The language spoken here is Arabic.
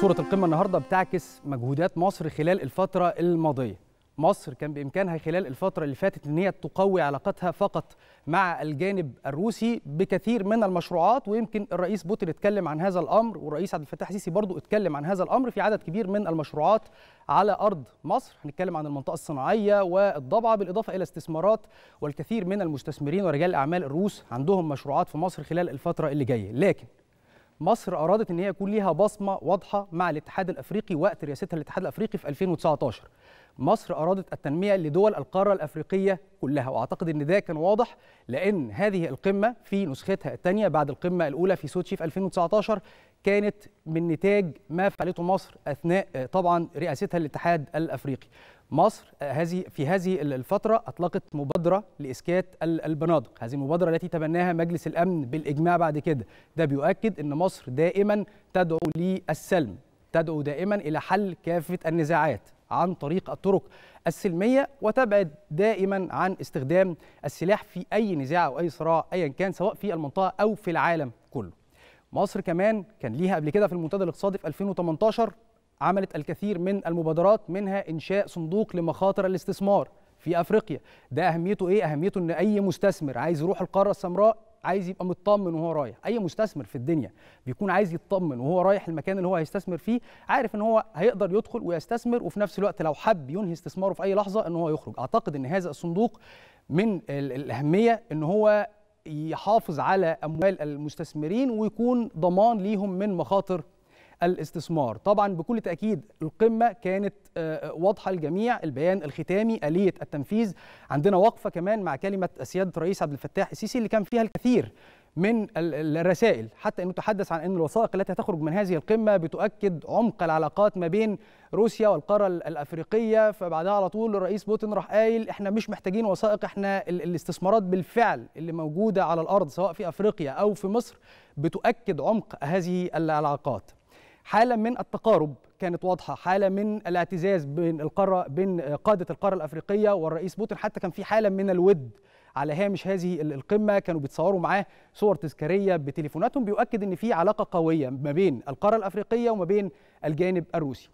صورة القمة النهاردة بتعكس مجهودات مصر خلال الفترة الماضية مصر كان بإمكانها خلال الفترة اللي فاتت أن هي تقوي علاقتها فقط مع الجانب الروسي بكثير من المشروعات ويمكن الرئيس بوتين اتكلم عن هذا الأمر والرئيس عبد الفتاح السيسي برضو اتكلم عن هذا الأمر في عدد كبير من المشروعات على أرض مصر هنتكلم عن المنطقة الصناعية والضبعة بالإضافة إلى استثمارات والكثير من المستثمرين ورجال الأعمال الروس عندهم مشروعات في مصر خلال الفترة اللي جاية لكن مصر ارادت ان هي يكون ليها بصمه واضحه مع الاتحاد الافريقي وقت رئاستها للاتحاد الافريقي في 2019 مصر أرادت التنمية لدول القارة الأفريقية كلها وأعتقد أن ده كان واضح لأن هذه القمة في نسختها الثانية بعد القمة الأولى في سوتشي في 2019 كانت من نتاج ما فعلته مصر أثناء آه، طبعا رئاستها للاتحاد الأفريقي مصر آه، هذه في هذه الفترة أطلقت مبادرة لإسكات البنادق هذه المبادرة التي تبناها مجلس الأمن بالإجماع بعد كده ده بيؤكد أن مصر دائما تدعو للسلم تدعو دائما إلى حل كافة النزاعات عن طريق الطرق السلميه وتبعد دائما عن استخدام السلاح في اي نزاع او اي صراع ايا كان سواء في المنطقه او في العالم كله. مصر كمان كان ليها قبل كده في المنتدى الاقتصادي في 2018 عملت الكثير من المبادرات منها انشاء صندوق لمخاطر الاستثمار في افريقيا ده اهميته ايه اهميته ان اي مستثمر عايز يروح القاره السمراء عايز يبقى مطمن وهو رايح اي مستثمر في الدنيا بيكون عايز يطمن وهو رايح المكان اللي هو هيستثمر فيه عارف ان هو هيقدر يدخل ويستثمر وفي نفس الوقت لو حب ينهي استثماره في اي لحظه ان هو يخرج اعتقد ان هذا الصندوق من الاهميه ان هو يحافظ على اموال المستثمرين ويكون ضمان ليهم من مخاطر الاستثمار طبعا بكل تأكيد القمة كانت آه، آه، واضحة للجميع البيان الختامي آلية التنفيذ عندنا وقفة كمان مع كلمة سيادة الرئيس عبد الفتاح السيسي اللي كان فيها الكثير من الرسائل حتى انه تحدث عن ان الوثائق التي تخرج من هذه القمه بتؤكد عمق العلاقات ما بين روسيا والقاره الافريقيه فبعدها على طول الرئيس بوتين راح قايل احنا مش محتاجين وثائق احنا الاستثمارات بالفعل اللي موجوده على الارض سواء في افريقيا او في مصر بتؤكد عمق هذه العلاقات حاله من التقارب كانت واضحه حاله من الاعتزاز بين القاره بين قاده القاره الافريقيه والرئيس بوتين حتى كان في حاله من الود على هامش هذه القمه كانوا بيتصوروا معاه صور تذكاريه بتليفوناتهم بيؤكد ان في علاقه قويه ما بين القاره الافريقيه وما بين الجانب الروسي